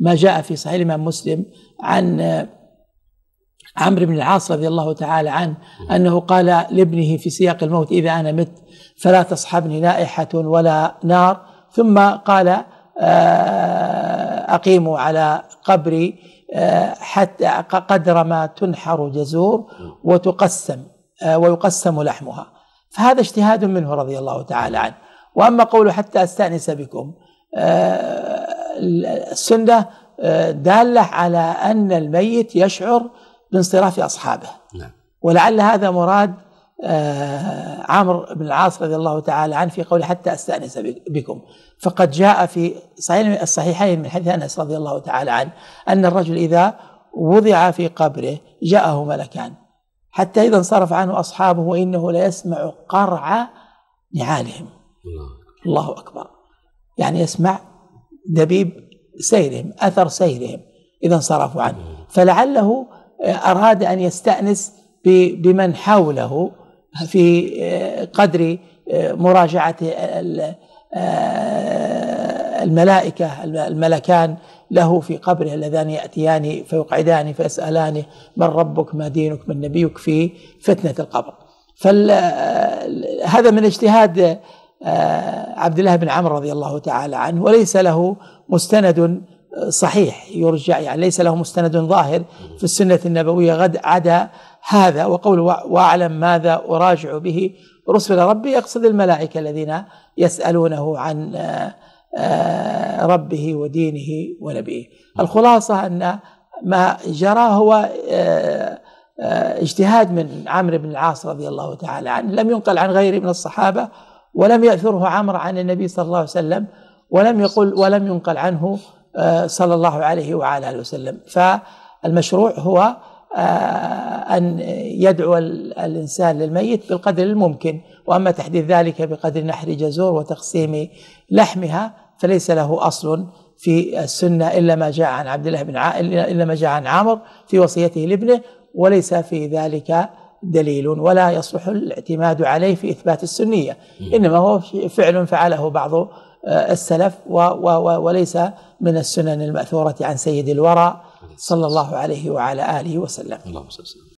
ما جاء في صحيح الإمام مسلم عن آه، عمرو بن العاص رضي الله تعالى عنه أنه قال لابنه في سياق الموت إذا أنا مت فلا تصحبني نائحة ولا نار ثم قال آه، أقيموا على قبري آه، حتى قدر ما تنحر جزور وتقسم ويقسم لحمها فهذا اجتهاد منه رضي الله تعالى عنه وأما قوله حتى أستأنس بكم السنه آه، داله على ان الميت يشعر بانصراف اصحابه نعم. ولعل هذا مراد آه، عمرو بن العاص رضي الله تعالى عنه في قوله حتى استانس بكم فقد جاء في صحيح الصحيحين من حديث انس رضي الله تعالى عنه ان الرجل اذا وضع في قبره جاءه ملكان حتى اذا انصرف عنه اصحابه وانه ليسمع قرع نعالهم الله, الله اكبر يعني يسمع دبيب سيرهم أثر سيرهم إذا انصرفوا عنه فلعله آه، أراد أن يستأنس بمن حوله في آه، قدر آه، مراجعة الملائكة الملكان له في قبره اللذان يأتيان فيقعدان فيسألانه من ربك ما دينك من نبيك في فتنة القبر فهذا من اجتهاد آه، عبد الله بن عمرو رضي الله تعالى عنه وليس له مستند آه، صحيح يرجع يعني ليس له مستند ظاهر في السنة النبوية غد عدا هذا وقول واعلم ماذا أراجع به رسل ربي يقصد الملائكة الذين يسألونه عن آه، ربه ودينه ونبيه الخلاصة أن ما جرى هو اجتهاد من عمرو بن العاص رضي الله تعالى عنه لم ينقل عن غيره من الصحابة ولم يأثره عمر عن النبي صلى الله عليه وسلم ولم يقل ولم ينقل عنه آه، صلى الله عليه وعلى اله وسلم فالمشروع هو آه، ان يدعو الانسان للميت بالقدر الممكن واما تحديد ذلك بقدر نحر جزور وتقسيم لحمها فليس له اصل في السنه الا ما جاء عن عبد الله بن ع... الا ما جاء عن عمر في وصيته لابنه وليس في ذلك دليل ولا يصلح الاعتماد عليه في إثبات السنية إنما هو فعل فعله بعض آه، السلف و و وليس من السنن المأثورة عن سيد الورى صلى الله عليه وعلى آله وسلم وسلم